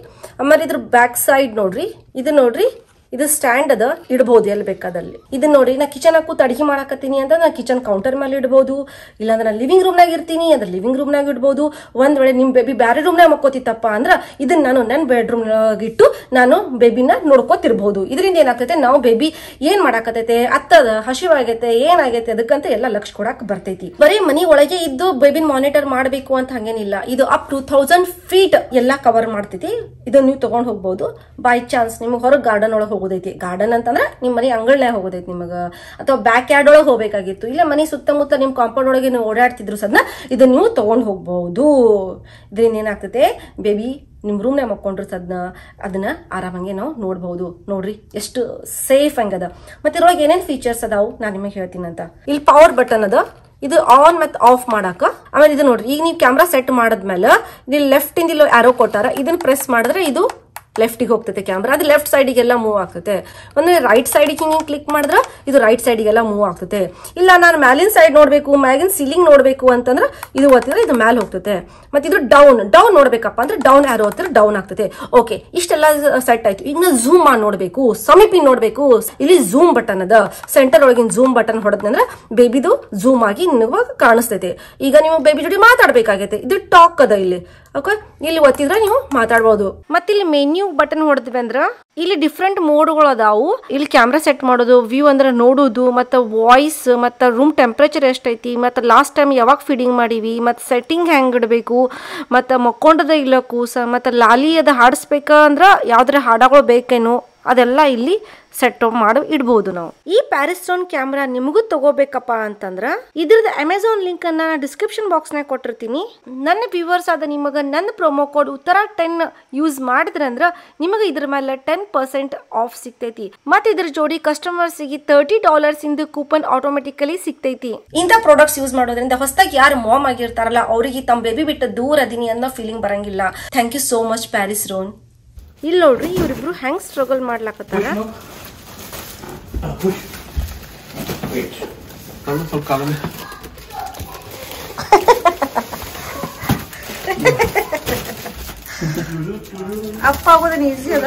ಆಮೇಲೆ ಇದ್ರ ಬ್ಯಾಕ್ ಸೈಡ್ ನೋಡ್ರಿ ಇದು ನೋಡ್ರಿ ಇದು ಸ್ಟ್ಯಾಂಡ್ ಅದ ಇಡಬಹುದು ಎಲ್ಲಿ ಬೇಕಾದಲ್ಲಿ ಇದನ್ನ ನೋಡಿ ನಾ ಕಿಚನ್ ಹಾಕೂತ್ ಅಡಿಗೆ ಮಾಡಾಕತ್ತೀನಿ ಅಂತ ನಾ ಕಿಚನ್ ಕೌಂಟರ್ ಮೇಲೆ ಇಡಬಹುದು ಇಲ್ಲಾಂದ್ರೆ ನಾ ಲಿವಿಂಗ್ ರೂಮ್ನಾಗ ಇರ್ತೀನಿ ಅಂದ್ರೆ ಲಿವಿಂಗ್ ರೂಮ್ನಾಗ ಇಡಬಹುದು ಒಂದ್ ವೇಳೆ ನಿಮ್ ಬೇಬಿ ಬೇರೆ ರೂಮ್ನಾಗ ಮಕ್ಕೋತಿತ್ತಪ್ಪ ಅಂದ್ರೆ ಇದನ್ನ ನಾನು ನನ್ನ ಬೆಡ್ರೂಮ್ ಇಟ್ಟು ನಾನು ಬೇಬಿನ ನೋಡ್ಕೋತಿರ್ಬಹುದು ಇದರಿಂದ ಏನಾಗ್ತೈತೆ ನಾವು ಬೇಬಿ ಏನ್ ಮಾಡಾಕತೈತೆ ಅತ್ತದ ಹಸಿವಾಗೈತೆ ಏನಾಗೈತೆ ಅದಕ್ಕಂತ ಎಲ್ಲ ಲಕ್ಷ ಕೊಡಕ್ ಬರ್ತೈತಿ ಬರೀ ಮನಿ ಒಳಗೆ ಇದ್ದು ಬೇಬಿನ್ ಮಾನಿಟರ್ ಮಾಡಬೇಕು ಅಂತ ಹಂಗೇನಿಲ್ಲ ಇದು ಅಪ್ ಟು ಥೌಸಂಡ್ ಫೀಟ್ ಎಲ್ಲಾ ಕವರ್ ಮಾಡ್ತೈತಿ ಇದನ್ನ ನೀವು ತಗೊಂಡ್ ಹೋಗ್ಬಹುದು ಬೈ ಚಾನ್ಸ್ ನಿಮ್ಗೆ ಹೊರಗೆ ಗಾರ್ಡನ್ ಒಳಗೆ ಹೋಗೋದೈತಿ ಗಾರ್ಡನ್ ಅಂತಂದ್ರೆ ನಿಮ್ಮ ಮನೆ ಅಂಗಳನೇ ಹೋಗೋದೈತಿ ನಿಮಗೆ ಅಥವಾ ಬ್ಯಾಕ್ ಯಾರ್ಡ್ ಒಳಗೆ ಹೋಗಬೇಕಾಗಿತ್ತು ಇಲ್ಲ ಮನೆ ಸುತ್ತಮುತ್ತ ನಿಮ್ಮ ಕಾಂಪೌಂಡ್ ಒಳಗೆ ನೀವು ಓಡಾಡ್ತಿದ್ರು ಸದ್ನ ಇದನ್ನ ನೀವು ತೊಗೊಂಡು ಹೋಗ್ಬಹುದು ಇದರಿಂದ ಏನಾಗ್ತೈತೆ ಬೇಬಿ ನಿಮ್ಮ ನೇ ಮಕ್ಕೊಂಡ್ರು ಸದ್ನ ಅದನ್ನ ಆರಾಮಂಗೆ ನಾವು ನೋಡ್ಬೋದು ನೋಡ್ರಿ ಎಷ್ಟು ಸೇಫ್ ಹಂಗದ ಮತ್ತೆ ಇರೋ ಏನೇನು ಫೀಚರ್ಸ್ ಅದಾವು ನಾನು ನಿಮಗೆ ಹೇಳ್ತೀನಿ ಅಂತ ಇಲ್ಲಿ ಪವರ್ ಬಟನ್ ಅದ ಇದು ಆನ್ ಮತ್ತೆ ಆಫ್ ಮಾಡಾಕ ಆಮೇಲೆ ಇದು ನೋಡ್ರಿ ಈಗ ನೀವು ಕ್ಯಾಮ್ರಾ ಸೆಟ್ ಮಾಡಿದ್ಮೇಲೆ ಇಲ್ಲಿ ಲೆಫ್ಟ್ ಇಂದ ಇಲ್ಲಿ ಯಾರೋ ಕೊಟ್ಟಾರ ಇದನ್ನ ಪ್ರೆಸ್ ಮಾಡಿದ್ರೆ ಇದು ಲೆಫ್ಟಿಗೆ ಹೋಗ್ತೈತೆ ಕ್ಯಾಮ್ರಾ ಅದು ಲೆಫ್ಟ್ ಸೈಡಿಗೆಲ್ಲ ಮೂವ್ ಆಗ್ತದೆ ಒಂದೇ ರೈಟ್ ಸೈಡಿಗೆ ಹಿಂಗೆ ಕ್ಲಿಕ್ ಮಾಡಿದ್ರೆ ಇದು ರೈಟ್ ಸೈಡಿಗೆಲ್ಲ ಮೂವ್ ಆಗ್ತೈತೆ ಇಲ್ಲ ನಾನು ಮ್ಯಾಲಿನ ಸೈಡ್ ನೋಡಬೇಕು ಮ್ಯಾಗಿನ ಸೀಲಿಂಗ್ ನೋಡಬೇಕು ಅಂತಂದ್ರೆ ಇದು ಒತ್ತಿದ್ರೆ ಇದು ಮ್ಯಾಲೆ ಹೋಗ್ತೈತೆ ಮತ್ತು ಇದು ಡೌನ್ ಡೌನ್ ನೋಡಬೇಕಪ್ಪ ಅಂದ್ರೆ ಡೌನ್ ಯಾರೋ ಒತ್ತಿದ್ರೆ ಡೌನ್ ಆಗ್ತೈತೆ ಓಕೆ ಇಷ್ಟೆಲ್ಲ ಸೆಟ್ ಆಯಿತು ಇನ್ನು ಝೂಮ್ ಮಾಡಿ ನೋಡಬೇಕು ಸಮೀಪಿ ನೋಡಬೇಕು ಇಲ್ಲಿ ಝೂಮ್ ಬಟನ್ ಅದ ಸೆಂಟರ್ ಒಳಗಿನ ಝೂಮ್ ಬಟನ್ ಹೊಡೆದಂದ್ರೆ ಬೇಬಿದು ಝೂಮ್ ಆಗಿ ನಿಮಗೆ ಕಾಣಿಸ್ತೈತೆ ಈಗ ನೀವು ಬೇಬಿ ಜೋಡಿ ಮಾತಾಡಬೇಕಾಗೈತೆ ಇದು ಟಾಕ್ ಅದ ಇಲ್ಲಿ ಓಕೆ ಇಲ್ಲಿ ಒತ್ತಿದ್ರೆ ನೀವು ಮಾತಾಡ್ಬೋದು ಇಲ್ಲಿ ಮೆನ್ಯೂ ಬಟನ್ ಹೊಡೆದ್ವಿ ಅಂದ್ರೆ ಇಲ್ಲಿ ಡಿಫ್ರೆಂಟ್ ಮೋಡ್ಗಳು ಅದಾವು ಇಲ್ಲಿ ಕ್ಯಾಮ್ರಾ ಸೆಟ್ ಮಾಡೋದು ವ್ಯೂ ಅಂದ್ರೆ ನೋಡುದು ಮತ್ತು ವಾಯ್ಸ್ ಮತ್ತು ರೂಮ್ ಟೆಂಪ್ರೇಚರ್ ಐತಿ ಮತ್ತು ಲಾಸ್ಟ್ ಟೈಮ್ ಯಾವಾಗ ಫೀಡಿಂಗ್ ಮಾಡೀವಿ ಮತ್ತು ಸೆಟ್ಟಿಂಗ್ ಹೆಂಗೆ ಇಡಬೇಕು ಮತ್ತು ಮಕ್ಕೊಂಡದ ಇಲ್ಲ ಕೂಸ ಮತ್ತು ಲಾಲಿ ಅದು ಹಾಡಿಸ್ಬೇಕಂದ್ರೆ ಯಾವ್ದಾರ ಹಾಡಗಳು ಬೇಕೇನು ಅದೆಲ್ಲ ಇಲ್ಲಿ ಸೆಟ್ ಮಾಡಿ ಇಡಬಹುದು ನಾವು ಈ ಪ್ಯಾರಿಸ್ಟೋನ್ ಕ್ಯಾಮ್ರಾ ನಿಮಗೂ ತಗೋಬೇಕಪ್ಪ ಅಂತಂದ್ರ ಇದ್ರದ ಅಮೆಝಾನ್ ಲಿಂಕ್ ಅನ್ನ ಡಿಸ್ಕ್ರಿಪ್ಷನ್ ಬಾಕ್ಸ್ ನಾಗ ಕೊಟ್ಟಿರ್ತೀನಿ ನನ್ನ ವ್ಯೂವರ್ಸ್ ಆದ ನಿಮಗೆ ನನ್ನ ಪ್ರೊಮೋ ಕೋಡ್ ಉತ್ತರ ಟೆನ್ ಯೂಸ್ ಮಾಡಿದ್ರಂದ್ರ ನಿಮಗೆ ಇದ್ರ ಮೇಲೆ ಟೆನ್ ಪರ್ಸೆಂಟ್ ಆಫ್ ಸಿಗ್ತೈತಿ ಮತ್ತೆ ಇದ್ರ ಜೋಡಿ ಕಸ್ಟಮರ್ಸ್ ಗೆ ತರ್ಟಿ ಡಾಲರ್ಸ್ ಇಂದ ಕೂಪನ್ ಆಟೋಮೆಟಿಕಲಿ ಸಿಗ್ತೈತಿ ಇಂಥ ಪ್ರಾಡಕ್ಟ್ಸ್ ಯೂಸ್ ಮಾಡೋದ್ರಿಂದ ಹೊಸದಾಗಿ ಯಾರು ಮಾಮ್ ಆಗಿರ್ತಾರಲ್ಲ ಅವರಿಗೆ ತಮ್ಮ ಬೇಬಿ ಬಿಟ್ಟು ದೂರ ಅದೀನಿ ಅನ್ನೋ ಫೀಲಿಂಗ್ ಬರಂಗಿಲ್ಲ ಥ್ಯಾಂಕ್ ಯು ಸೋ ಮಚ್ ಪ್ಯಾರಿಸ್ ರೋನ್ ಇಲ್ಲಿ ನೋಡ್ರಿ ಇವ್ರಿಬ್ರು ಹೆಂಗ್ ಸ್ಟ್ರಗಲ್ ಮಾಡ್ಲಾಕತ್ತಾರ Ah, wait. wait. Wait. Colonel, Colonel. ಅಪ್ಪ ಆಗೋದೇನು ಈಸಿ ಅದ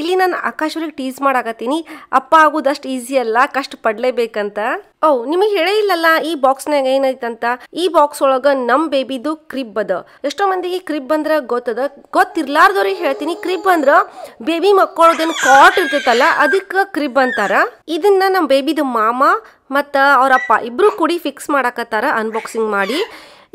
ಇಲ್ಲಿ ನಾನು ಆಕಾಶ್ ಅವ್ರಿಗೆ ಟೀಸ್ ಮಾಡಾಕತ್ತೀನಿ ಅಪ್ಪ ಆಗೋದಷ್ಟು ಈಸಿ ಅಲ್ಲ ಕಷ್ಟ ಪಡ್ಲೇಬೇಕಂತ ಓ ನಿಮಗೆ ಹೇಳೇ ಇಲ್ಲಲ್ಲ ಈ ಬಾಕ್ಸ್ನಾಗ ಏನೈತಂತ ಈ ಬಾಕ್ಸ್ ಒಳಗ ನಮ್ ಬೇಬಿದು ಕ್ರಿಬ್ ಅದ ಎಷ್ಟೋ ಮಂದಿಗೆ ಕ್ರಿಬ್ ಅಂದ್ರೆ ಗೊತ್ತದ ಗೊತ್ತಿರ್ಲಾರ್ದವ್ರಿಗೆ ಹೇಳ್ತೀನಿ ಕ್ರಿಬ್ ಅಂದ್ರ ಬೇಬಿ ಮಕ್ಕಳದೇನು ಕಾಟ್ ಇರ್ತೈತಲ್ಲ ಅದಕ್ಕೆ ಕ್ರಿಬ್ ಅಂತಾರ ಇದನ್ನ ನಮ್ಮ ಬೇಬಿದು ಮಾಮ ಮತ್ತ ಅಪ್ಪ ಇಬ್ರು ಕೂಡಿ ಫಿಕ್ಸ್ ಮಾಡಾಕತ್ತಾರ ಅನ್ಬಾಕ್ಸಿಂಗ್ ಮಾಡಿ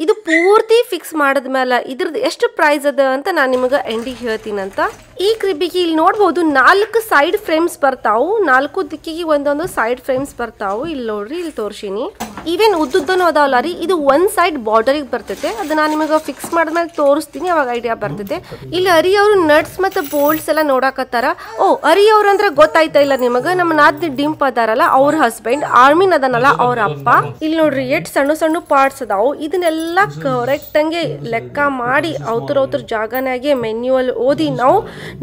ಇದು ಪೂರ್ತಿ ಫಿಕ್ಸ್ ಮೇಲೆ ಇದ್ರದ್ದು ಎಷ್ಟು ಪ್ರೈಸ್ ಅದ ಅಂತ ನಾನು ನಿಮಗೆ ಹೇಳ್ತೀನಿ ಅಂತ ಈ ಕ್ರಿಬಿಗೆ ಇಲ್ಲಿ ನೋಡಬಹುದು ನಾಲ್ಕು ಸೈಡ್ ಫ್ರೇಮ್ಸ್ ಬರ್ತಾವು ನಾಲ್ಕು ದಿಕ್ಕಿಗೆ ಒಂದೊಂದು ಸೈಡ್ ಫ್ರೇಮ್ಸ್ ಬರ್ತಾವು ಇಲ್ಲಿ ನೋಡ್ರಿ ಇಲ್ಲಿ ತೋರ್ಸಿನಿ ಇವೇನು ಉದ್ದುದ್ದನೂ ಅದಾವಲ್ಲ ರೀ ಇದು ಒಂದು ಸೈಡ್ ಬಾರ್ಡರಿಗೆ ಬರ್ತೈತೆ ಅದು ನಾನು ನಿಮಗೆ ಫಿಕ್ಸ್ ಮಾಡಿದ್ಮೇಲೆ ತೋರಿಸ್ತೀನಿ ಅವಾಗ ಐಡಿಯಾ ಬರ್ತೈತೆ ಇಲ್ಲಿ ಅರಿ ಅವರು ನಟ್ಸ್ ಮತ್ತು ಬೋಲ್ಡ್ಸ್ ಎಲ್ಲ ನೋಡಾಕತ್ತಾರ ಓ ಅರಿ ಅವ್ರಂದ್ರೆ ಗೊತ್ತಾಯ್ತಾ ಇಲ್ಲ ನಿಮಗೆ ನಮ್ಮ ನಾದ್ ಡಿಂಪ್ ಅದಾರಲ್ಲ ಅವ್ರ ಹಸ್ಬೆಂಡ್ ಆರ್ಮಿನ್ ಅದನಲ್ಲ ಅವ್ರ ಅಪ್ಪ ಇಲ್ಲಿ ನೋಡ್ರಿ ಎಷ್ಟು ಸಣ್ಣ ಸಣ್ಣ ಪಾರ್ಟ್ಸ್ ಅದಾವ ಇದನ್ನೆಲ್ಲ ಕರೆಕ್ಟ್ ಹಂಗೆ ಲೆಕ್ಕ ಮಾಡಿ ಅವ್ರ ಅವ್ರ ಜಾಗನಾಗೆ ಮೆನ್ಯೂಲ್ ಓದಿ ನಾವು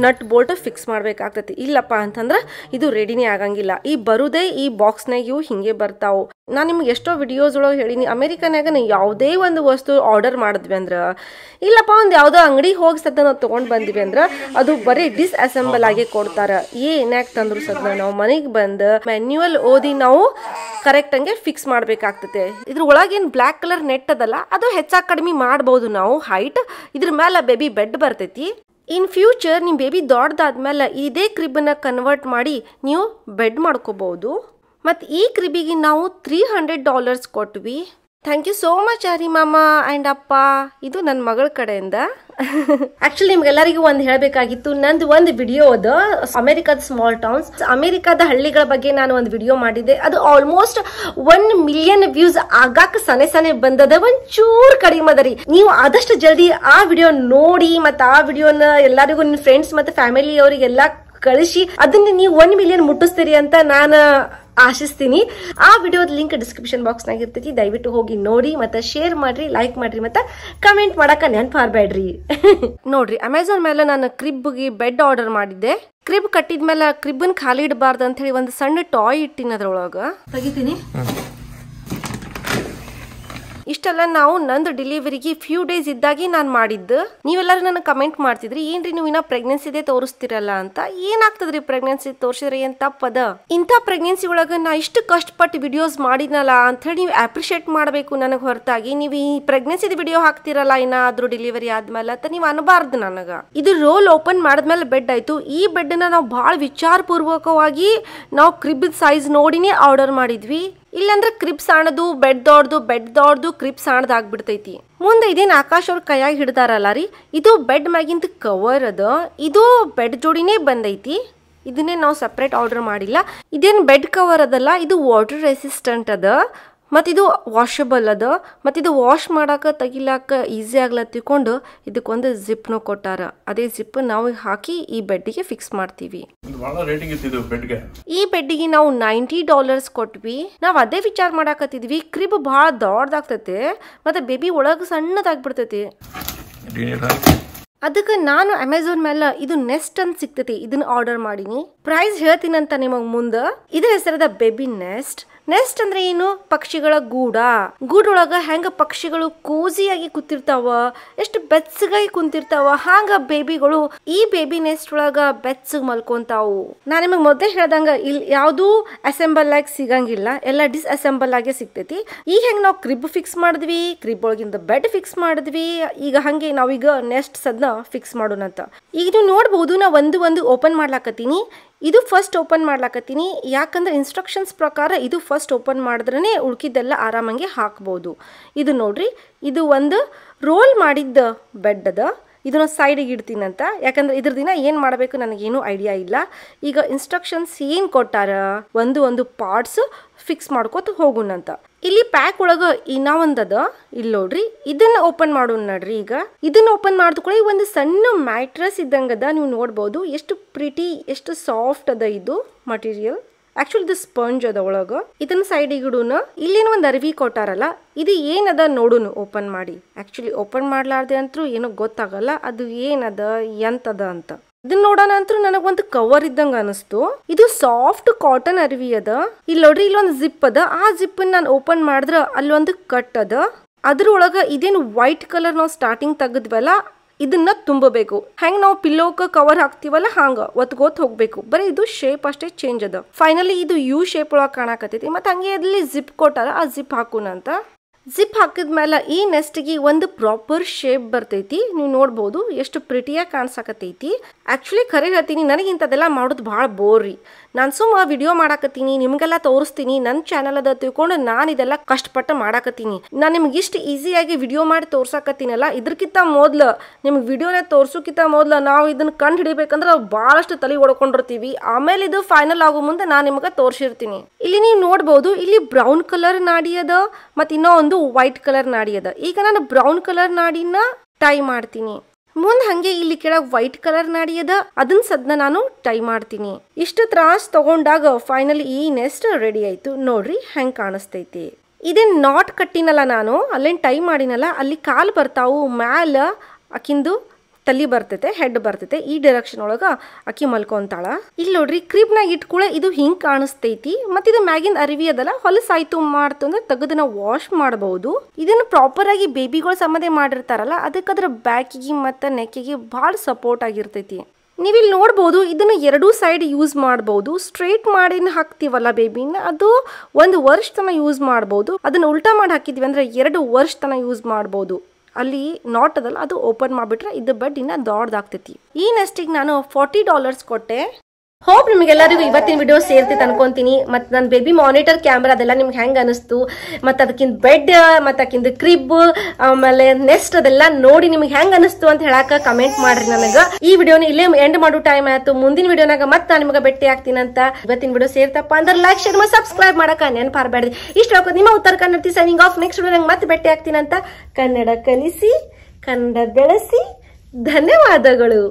ನಟ್ ಬೋಲ್ಟ್ ಫಿಕ್ಸ್ ಮಾಡ್ಬೇಕಾಗ್ತತಿ ಇಲ್ಲಪ್ಪ ಅಂತಂದ್ರೆ ಇದು ರೆಡಿನೇ ಆಗಂಗಿಲ್ಲ ಈ ಬರುದೇ ಈ ಬಾಕ್ಸ್ನಾಗ ಇವು ಹಿಂಗೆ ಬರ್ತಾವು ನಾನು ನಿಮ್ಗೆ ಎಷ್ಟೋ ವಿಡಿಯೋಸ್ ಒಳಗೆ ಹೇಳೀನಿ ಅಮೇರಿಕನಾಗ ಯಾವುದೇ ಒಂದು ವಸ್ತು ಆರ್ಡರ್ ಮಾಡಿದ್ವಿ ಅಂದ್ರೆ ಇಲ್ಲಪ್ಪ ಒಂದು ಯಾವುದೋ ಅಂಗಡಿ ಹೋಗಿ ಸದ್ದ ನಾವು ತೊಗೊಂಡು ಬಂದಿವಿ ಅಂದ್ರೆ ಅದು ಬರೀ ಡಿಸ್ಅಸೆಂಬಲ್ ಆಗಿ ಕೊಡ್ತಾರೆ ಏನ್ಯಾಕೆ ತಂದ್ರು ಸದ್ದ ನಾವು ಮನೆಗೆ ಬಂದು ಮ್ಯಾನ್ಯುವಲ್ ಓದಿ ನಾವು ಕರೆಕ್ಟ್ ಹಂಗೆ ಫಿಕ್ಸ್ ಮಾಡಬೇಕಾಗ್ತದೆ ಇದ್ರ ಒಳಗೇನು ಬ್ಲ್ಯಾಕ್ ಕಲರ್ ನೆಟ್ ಅದಲ್ಲ ಅದು ಹೆಚ್ಚಾಗಿ ಕಡಿಮೆ ಮಾಡ್ಬೋದು ನಾವು ಹೈಟ್ ಇದ್ರ ಮೇಲೆ ಬೇಬಿ ಬೆಡ್ ಬರ್ತೈತಿ ಇನ್ ಫ್ಯೂಚರ್ ನಿಮ್ಮ ಬೇಬಿ ದೊಡ್ಡದಾದ್ಮೇಲೆ ಇದೇ ಕ್ರಿಬ್ಬನ್ನು ಕನ್ವರ್ಟ್ ಮಾಡಿ ನೀವು ಬೆಡ್ ಮಾಡ್ಕೋಬಹುದು ಮತ್ತು ಈ ಕ್ರಿಬಿಗೆ ನಾವು ತ್ರೀ ಹಂಡ್ರೆಡ್ ಡಾಲರ್ಸ್ ಕೊಟ್ವಿ ಥ್ಯಾಂಕ್ ಯು ಸೋ ಮಚ್ ಅರಿ ಮಾಮ ಆ್ಯಂಡ್ ಅಪ್ಪ ಇದು ನನ್ನ ಮಗಳ ಕಡೆಯಿಂದ ಆಕ್ಚುಲಿ ನಿಮ್ಗೆಲ್ಲರಿಗೂ ಒಂದು ಹೇಳಬೇಕಾಗಿತ್ತು ನಂದು ಒಂದು ವಿಡಿಯೋ ಅದು ಅಮೆರಿಕದ ಸ್ಮಾಲ್ ಟೌನ್ಸ್ ಅಮೆರಿಕದ ಹಳ್ಳಿಗಳ ಬಗ್ಗೆ ನಾನು ಒಂದು ವಿಡಿಯೋ ಮಾಡಿದ್ದೆ ಅದು ಆಲ್ಮೋಸ್ಟ್ ಒನ್ ಮಿಲಿಯನ್ ವ್ಯೂಸ್ ಆಗಾಕ ಸನೆ ಸನೆ ಬಂದದ ಒಂಚೂರು ಕಡಿಮೆ ಅದರಿ ನೀವು ಆದಷ್ಟು ಜಲ್ದಿ ಆ ವಿಡಿಯೋ ನೋಡಿ ಮತ್ತೆ ಆ ವಿಡಿಯೋನ ಎಲ್ಲರಿಗೂ ನಿಮ್ಮ ಫ್ರೆಂಡ್ಸ್ ಮತ್ತೆ ಫ್ಯಾಮಿಲಿ ಅವರಿಗೆಲ್ಲ ಕಳಿಸಿ ಅದನ್ನ ನೀವು ಒನ್ ಮಿಲಿಯನ್ ಮುಟ್ಟಿಸ್ತೀರಿ ಅಂತ ನಾನು ಆಶಿಸ್ತೀನಿ ಆ ವಿಡಿಯೋದ ಲಿಂಕ್ ಡಿಸ್ಕ್ರಿಪ್ಷನ್ ಬಾಕ್ಸ್ ನಾಗ ಇರ್ತೈತಿ ದಯವಿಟ್ಟು ಹೋಗಿ ನೋಡಿ ಮತ್ತೆ ಶೇರ್ ಮಾಡ್ರಿ ಲೈಕ್ ಮಾಡ್ರಿ ಮತ್ತೆ ಕಮೆಂಟ್ ಮಾಡಕ ನೆನ್ಪು ಹಾರಬೇಡ್ರಿ ನೋಡ್ರಿ ಅಮೆಝಾನ್ ಮೇಲೆ ನಾನು ಕ್ರಿಬ್ಗೆ ಬೆಡ್ ಆರ್ಡರ್ ಮಾಡಿದ್ದೆ ಕ್ರಿಬ್ ಕಟ್ಟಿದ್ಮೇಲೆ ಕ್ರಿಬ್ನ್ ಖಾಲಿ ಇಡಬಾರ್ದು ಅಂತ ಹೇಳಿ ಒಂದು ಸಣ್ಣ ಟಾಯ್ ಇಟ್ಟಿನ ಅದ್ರೊಳಗ ತೆಗಿತೀನಿ ಇಷ್ಟೆಲ್ಲ ನಾವು ನಂದು ಡೆಲಿವರಿಗೆ ಫ್ಯೂ ಡೇಸ್ ಇದ್ದಾಗಿ ನಾನು ಮಾಡಿದ್ದು ನೀವೆಲ್ಲರೂ ನನಗೆ ಕಮೆಂಟ್ ಮಾಡ್ತಿದ್ರಿ ಏನ್ರಿ ನೀವು ಇನ್ನ ಪ್ರೆಗ್ನೆನ್ಸಿದೇ ತೋರಿಸ್ತಿರಲ್ಲ ಅಂತ ಏನಾಗ್ತದ್ರಿ ಪ್ರೆಗ್ನೆನ್ಸಿ ತೋರಿಸಿದ್ರೆ ಏನ್ ತಪ್ಪದ ಇಂಥ ಪ್ರೆಗ್ನೆನ್ಸಿ ಒಳಗ ನಾ ಇಷ್ಟು ಕಷ್ಟಪಟ್ಟು ವಿಡಿಯೋಸ್ ಮಾಡಿದ್ನಲ್ಲ ಅಂತ ಹೇಳಿ ನೀವು ಅಪ್ರಿಷಿಯೇಟ್ ಮಾಡಬೇಕು ನನಗೆ ಹೊರತಾಗಿ ನೀವು ಈ ಪ್ರೆಗ್ನೆನ್ಸಿದ ವಿಡಿಯೋ ಹಾಕ್ತಿರಲ್ಲ ಏನಾದ್ರೂ ಡೆಲಿವರಿ ಆದ್ಮೇಲೆ ಅಂತ ನೀವು ಅನ್ಬಾರ್ದು ನನಗ ಇದು ರೋಲ್ ಓಪನ್ ಮಾಡಿದ್ಮೇಲೆ ಬೆಡ್ ಆಯ್ತು ಈ ಬೆಡ್ ನಾವು ಬಹಳ ವಿಚಾರಪೂರ್ವಕವಾಗಿ ನಾವು ಕ್ರಿಬ್ ಸೈಜ್ ನೋಡಿನೇ ಆರ್ಡರ್ ಮಾಡಿದ್ವಿ ಇಲ್ಲಾಂದ್ರೆ ಕ್ರಿಪ್ಸ್ ಆಣದು ಬೆಡ್ ದೊಡ್ದು ಬೆಡ್ ದೊಡ್ದು ಕ್ರಿಪ್ ಬಿಡ್ತೈತಿ ಮುಂದೆ ಇದೇನು ಆಕಾಶ್ ಅವ್ರ ಕೈಯಾಗಿ ಹಿಡ್ದಾರಲ್ಲ ರೀ ಇದು ಬೆಡ್ ಮ್ಯಾಗಿಂದ ಕವರ್ ಅದ ಇದು ಬೆಡ್ ಜೋಡಿನೇ ಬಂದೈತಿ ಇದನ್ನೇ ನಾವು ಸಪ್ರೇಟ್ ಆರ್ಡರ್ ಮಾಡಿಲ್ಲ ಇದೇನು ಬೆಡ್ ಕವರ್ ಅದಲ್ಲ ಇದು ವಾಟರ್ ರೆಸಿಸ್ಟೆಂಟ್ ಅದ ಮತ್ತಿದು ವಾಷಬಲ್ ಅದ ಇದು ವಾಶ್ ಮಾಡಾಕ ತೆಗಿಲಾಕ ಈಸಿ ತಿಳ್ಕೊಂಡು ಇದಕ್ಕೊಂದು ಜಿಪ್ನು ಕೊಟ್ಟಾರ ಅದೇ ಜಿಪ್ ನಾವು ಹಾಕಿ ಈ ಬೆಡ್ಗೆ ಫಿಕ್ಸ್ ಮಾಡ್ತೀವಿ ಈ ಬೆಡ್ಗೆ ನಾವು ನೈಂಟಿ ಡಾಲರ್ಸ್ ಕೊಟ್ವಿ ನಾವು ಅದೇ ವಿಚಾರ ಮಾಡಾಕತ್ತಿದ್ವಿ ಕ್ರಿಬ್ ಬಹಳ ದೊಡ್ಡದಾಗ್ತೈತೆ ಮತ್ತೆ ಬೇಬಿ ಒಳಗೆ ಸಣ್ಣದಾಗ್ಬಿಡ್ತೈತಿ ಅದಕ್ಕೆ ನಾನು ಅಮೆಝಾನ್ ಮೇಲೆ ಇದು ನೆಸ್ಟ್ ಅಂತ ಸಿಗ್ತೈತಿ ಇದನ್ನ ಆರ್ಡರ್ ಮಾಡೀನಿ ಪ್ರೈಸ್ ಹೇಳ್ತೀನಂತ ನಿಮಗೆ ಮುಂದೆ ಇದ್ರ ಹೆಸರದ ಬೇಬಿ ನೆಸ್ಟ್ ನೆಸ್ಟ್ ಅಂದ್ರೆ ಏನು ಪಕ್ಷಿಗಳ ಗೂಡ ಗೂಡೊಳಗ ಹೆಂಗ ಪಕ್ಷಿಗಳು ಕೂಸಿಯಾಗಿ ಕೂತಿರ್ತಾವ ಎಷ್ಟು ಬೆಚ್ಚಗಾಗಿ ಕುಂತಿರ್ತಾವ ಹಾಂಗ ಬೇಬಿಗಳು ಈ ಬೇಬಿ ನೆಸ್ಟ್ ಒಳಗ ಬೆಚ್ಚಗ್ ಮಲ್ಕೊಂತಾವು ನಾ ನಿಮಗೆ ಮೊದಲೇ ಹೇಳ್ದಂಗ ಇಲ್ಲಿ ಯಾವ್ದು ಅಸೆಂಬಲ್ ಆಗಿ ಸಿಗಂಗಿಲ್ಲ ಎಲ್ಲ ಡಿಸ್ಅಸೆಂಬಲ್ ಆಗಿ ಸಿಗ್ತೈತಿ ಈ ಹೆಂಗ್ ನಾವು ಕ್ರಿಬ್ ಫಿಕ್ಸ್ ಮಾಡಿದ್ವಿ ಕ್ರಿಬ್ ಒಳಗಿಂದ ಬೆಡ್ ಫಿಕ್ಸ್ ಮಾಡಿದ್ವಿ ಈಗ ಹಂಗೆ ನಾವೀಗ ನೆಸ್ಟ್ ಸದ್ನ ಫಿಕ್ಸ್ ಅಂತ ಈಗ ನೀವು ನೋಡ್ಬಹುದು ನಾ ಒಂದು ಒಂದು ಓಪನ್ ಮಾಡ್ಲಾಕತ್ತೀನಿ ಇದು ಫಸ್ಟ್ ಓಪನ್ ಮಾಡ್ಲಾಕತ್ತೀನಿ ಯಾಕಂದ್ರೆ ಇನ್ಸ್ಟ್ರಕ್ಷನ್ಸ್ ಪ್ರಕಾರ ಇದು ಫಸ್ಟ್ ಓಪನ್ ಮಾಡಿದ್ರೆ ಉಳ್ಕಿದ್ದೆಲ್ಲ ಆರಾಮಾಗೆ ಹಾಕ್ಬೋದು ಇದು ನೋಡ್ರಿ ಇದು ಒಂದು ರೋಲ್ ಮಾಡಿದ್ದ ಬೆಡ್ ಅದ ಇದನ್ನ ಸೈಡಿಗೆ ಇಡ್ತೀನಂತ ಯಾಕಂದ್ರೆ ಇದ್ರ ದಿನ ಏನು ಮಾಡಬೇಕು ನನಗೇನು ಐಡಿಯಾ ಇಲ್ಲ ಈಗ ಇನ್ಸ್ಟ್ರಕ್ಷನ್ಸ್ ಏನು ಕೊಟ್ಟಾರ ಒಂದು ಒಂದು ಪಾರ್ಟ್ಸ್ ಫಿಕ್ಸ್ ಮಾಡ್ಕೋತ ಹೋಗುಣಂತ ಇಲ್ಲಿ ಪ್ಯಾಕ್ ಒಳಗ ಇನ್ನ ಒಂದದ ಇಲ್ಲಿ ನೋಡ್ರಿ ಇದನ್ನ ಓಪನ್ ಮಾಡೋಣ ನೋಡ್ರಿ ಈಗ ಇದನ್ನ ಓಪನ್ ಮಾಡ್ಕೊಳ್ಳಿ ಒಂದು ಸಣ್ಣ ಮ್ಯಾಟ್ರಸ್ ಇದ್ದಂಗದ ನೀವು ನೋಡ್ಬೋದು ಎಷ್ಟು ಪ್ರಿಟಿ ಎಷ್ಟು ಸಾಫ್ಟ್ ಅದ ಇದು ಮಟೀರಿಯಲ್ ಆಕ್ಚುಲಿ ಇದು ಸ್ಪಂಜ್ ಅದ ಒಳಗ ಇದನ್ನ ಸೈಡ್ ಇಡೋಣ ಇಲ್ಲೇನು ಒಂದು ಅರಿವಿ ಕೊಟ್ಟಾರಲ್ಲ ಇದು ಏನದ ನೋಡುನು ಓಪನ್ ಮಾಡಿ ಆಕ್ಚುಲಿ ಓಪನ್ ಮಾಡಲಾರ್ದೆ ಅಂತೂ ಏನೋ ಗೊತ್ತಾಗಲ್ಲ ಅದು ಏನದ ಎಂತದ ಅಂತ ಇದನ್ನ ನೋಡೋಣ ಅಂತೂ ಒಂದು ಕವರ್ ಇದ್ದಂಗ ಅನಿಸ್ತು ಇದು ಸಾಫ್ಟ್ ಕಾಟನ್ ಅರಿವಿ ಅದ ಇಲ್ಲಿ ನೋಡ್ರಿ ಇಲ್ಲೊಂದು ಜಿಪ್ ಅದ ಆ ಜಿಪ್ ನಾನು ಓಪನ್ ಮಾಡಿದ್ರ ಒಂದು ಕಟ್ ಅದ ಅದ್ರೊಳಗ ಇದೇನು ವೈಟ್ ಕಲರ್ ನಾವು ಸ್ಟಾರ್ಟಿಂಗ್ ತೆಗೆದ್ವಲ್ಲ ಇದನ್ನ ತುಂಬಬೇಕು ಹೆಂಗ್ ನಾವು ಪಿಲ್ಲೋಕ ಕವರ್ ಹಾಕ್ತಿವಲ್ಲ ಹಾಂಗ ಒತ್ಗೋತ್ ಹೋಗ್ಬೇಕು ಬರೀ ಇದು ಶೇಪ್ ಅಷ್ಟೇ ಚೇಂಜ್ ಅದ ಫೈನಲಿ ಇದು ಯು ಶೇಪ್ ಒಳಗ ಕಾಣಕತ್ತೈತಿ ಮತ್ತೆ ಹಂಗೆ ಅಲ್ಲಿ ಜಿಪ್ ಕೊಟ್ಟಾರ ಆ ಜಿಪ್ ಹಾಕೋಣ ಅಂತ ಜಿಪ್ ಹಾಕಿದ್ಮೇಲೆ ಈ ನೆಸ್ಟಿಗೆ ಒಂದು ಪ್ರಾಪರ್ ಶೇಪ್ ಬರ್ತೈತಿ ನೀವು ನೋಡ್ಬೋದು ಎಷ್ಟು ಪ್ರಿಟಿಯಾಗಿ ಕಾಣಿಸಾಕತೈತಿ ಆ್ಯಕ್ಚುಲಿ ಖರೆ ಹೇಳ್ತೀನಿ ನನಗೆ ಇಂಥದ್ದೆಲ್ಲ ಮಾಡೋದು ಭಾಳ ಬೋರ್ ರೀ ನಾನು ಸುಮ್ಮ ವಿಡಿಯೋ ಮಾಡಾಕತ್ತೀನಿ ನಿಮಗೆಲ್ಲ ತೋರಿಸ್ತೀನಿ ನನ್ನ ಚಾನಲ್ ತಿಳ್ಕೊಂಡು ನಾನು ಇದೆಲ್ಲ ಕಷ್ಟಪಟ್ಟು ಮಾಡಾಕತ್ತೀನಿ ನಾನು ನಿಮ್ಗೆ ಇಷ್ಟು ಈಸಿಯಾಗಿ ವಿಡಿಯೋ ಮಾಡಿ ತೋರ್ಸಾಕತ್ತೀನಲ್ಲ ಇದಕ್ಕಿಂತ ಮೊದ್ಲು ನಿಮ್ಗೆ ವಿಡಿಯೋನ ತೋರ್ಸೋಕ್ಕಿಂತ ಮೊದ್ಲು ನಾವು ಇದನ್ನ ಕಂಡು ಹಿಡಿಬೇಕಂದ್ರೆ ಭಾಳಷ್ಟು ತಲೆ ಒಡ್ಕೊಂಡಿರ್ತೀವಿ ಆಮೇಲೆ ಇದು ಫೈನಲ್ ಆಗೋ ಮುಂದೆ ನಾನು ನಿಮಗೆ ತೋರಿಸಿರ್ತೀನಿ ಇಲ್ಲಿ ನೀವು ನೋಡ್ಬೋದು ಇಲ್ಲಿ ಬ್ರೌನ್ ಕಲರ್ ನಾಡಿ ಅದ ಮತ್ತು ಇನ್ನೂ ವೈಟ್ ಕಲರ್ ನಾಡಿ ಅದ ಈಗ ನಾನು ಬ್ರೌನ್ ಕಲರ್ ನಾಡಿನ ಟೈ ಮಾಡ್ತೀನಿ ಮುಂದೆ ಹಂಗೆ ಇಲ್ಲಿ ಕೆಳಗೆ ವೈಟ್ ಕಲರ್ ನಾಡಿ ಅದನ್ನ ಸದ್ನ ನಾನು ಟೈ ಮಾಡ್ತೀನಿ ಇಷ್ಟು ತ್ರಾಸ್ ತಗೊಂಡಾಗ ಫೈನಲಿ ಈ ನೆಸ್ಟ್ ರೆಡಿ ಆಯ್ತು ನೋಡ್ರಿ ಹೆಂಗ್ ಕಾಣಿಸ್ತೈತಿ ಇದೇ ನಾಟ್ ಕಟ್ಟಿನಲ್ಲ ನಾನು ಅಲ್ಲೇನ್ ಟೈ ಮಾಡಿನಲ್ಲ ಅಲ್ಲಿ ಕಾಲ್ ಬರ್ತಾವು ಮ್ಯಾಲ ಅಕಿಂದು ತಲಿ ಬರ್ತೈತೆ ಹೆಡ್ ಬರ್ತೈತೆ ಈ ಡೈರೆಕ್ಷನ್ ಒಳಗ ಅಕ್ಕಿ ಮಲ್ಕೊಂತಾಳ ಇಲ್ಲಿ ನೋಡ್ರಿ ಕ್ರೀಬ್ನಾಗ ಇಟ್ಕೊಳ ಇದು ಹಿಂಗ್ ಕಾಣಿಸ್ತೈತಿ ಮತ್ತೆ ಇದು ಮ್ಯಾಗಿನ್ ಅರಿವಿ ಅದಲ್ಲ ಹೊಲಸಾಯ್ತು ಮಾಡ್ತು ಅಂದ್ರೆ ವಾಶ್ ಮಾಡಬಹುದು ಇದನ್ನ ಪ್ರಾಪರ್ ಆಗಿ ಬೇಬಿಗಳು ಸಂಬಂಧ ಮಾಡಿರ್ತಾರಲ್ಲ ಅದಕ್ಕೆ ಅದ್ರ ಬ್ಯಾಕಿಗೆ ಮತ್ತ ನೆಕ್ಕಿಗೆ ಬಹಳ ಸಪೋರ್ಟ್ ಆಗಿರ್ತೈತಿ ಇಲ್ಲಿ ನೋಡ್ಬೋದು ಇದನ್ನ ಎರಡೂ ಸೈಡ್ ಯೂಸ್ ಮಾಡಬಹುದು ಸ್ಟ್ರೇಟ್ ಮಾಡಿ ಹಾಕ್ತಿವಲ್ಲ ಬೇಬಿನ ಅದು ಒಂದು ವರ್ಷ ತನಕ ಯೂಸ್ ಮಾಡಬಹುದು ಅದನ್ನ ಉಲ್ಟಾ ಮಾಡಿ ಹಾಕಿದ್ವಿ ಅಂದ್ರೆ ಎರಡು ವರ್ಷ ತನಕ ಯೂಸ್ ಮಾಡಬಹುದು ಅಲ್ಲಿ ನಾಟ್ ಅದಲ್ಲ ಅದು ಓಪನ್ ಮಾಡಿಬಿಟ್ರೆ ಇದು ಬೆಡ್ ಇನ್ನೂ ದೊಡ್ಡದಾಗ್ತೈತಿ ಈ ನೆಸ್ಟಿಗೆ ನಾನು ಫಾರ್ಟಿ ಡಾಲರ್ಸ್ ಕೊಟ್ಟೆ ಹೋಪ್ ನಿಮ್ಗೆಲ್ಲರಿಗೂ ಇವತ್ತಿನ ವಿಡಿಯೋ ಸೇರ್ತಿ ಅನ್ಕೊಂತೀನಿ ಮತ್ತೆ ನನ್ನ ಬೇಬಿ ಮಾನಿಟರ್ ಕ್ಯಾಮ್ರಾ ಅದೆಲ್ಲ ನಿಮ್ಗೆ ಹೆಂಗೆ ಅನಿಸ್ತು ಮತ್ತೆ ಅದಕ್ಕಿಂತ ಬೆಡ್ ಮತ್ತೆ ಅಕ್ಕಿಂದ ಕ್ರಿಬ್ ಆಮೇಲೆ ನೆಸ್ಟ್ ಅದೆಲ್ಲ ನೋಡಿ ನಿಮ್ಗೆ ಹೆಂಗೆ ಅನಿಸ್ತು ಅಂತ ಹೇಳಕ್ಕೆ ಕಮೆಂಟ್ ಮಾಡ್ರಿ ನನಗೆ ಈ ವಿಡಿಯೋನ ಇಲ್ಲೇ ಎಂಡ್ ಮಾಡೋ ಟೈಮ್ ಆಯ್ತು ಮುಂದಿನ ವಿಡಿಯೋನಾಗ ಮತ್ತೆ ನಾನು ಬೆಟ್ಟಿ ಭೇಟಿ ಆಗ್ತೀನಂತ ಇವತ್ತಿನ ವಿಡಿಯೋ ಸೇರ್ತಪ್ಪ ಅಂದ್ರೆ ಲೈಕ್ ಶೇರ್ ಸಬ್ಸ್ಕ್ರೈಬ್ ಮಾಡಕ ನೆನಪಾರಬೇಡ್ರಿ ಇಷ್ಟು ಹಾಕೋದು ನಿಮ್ಮ Uttara Kannada signing off next video ನಂಗೆ ಮತ್ತೆ ಭೇಟಿ ಆಗ್ತೀನಂತ ಕನ್ನಡ ಕಲಿಸಿ ಕನ್ನಡ ಬೆಳೆಸಿ ಧನ್ಯವಾದಗಳು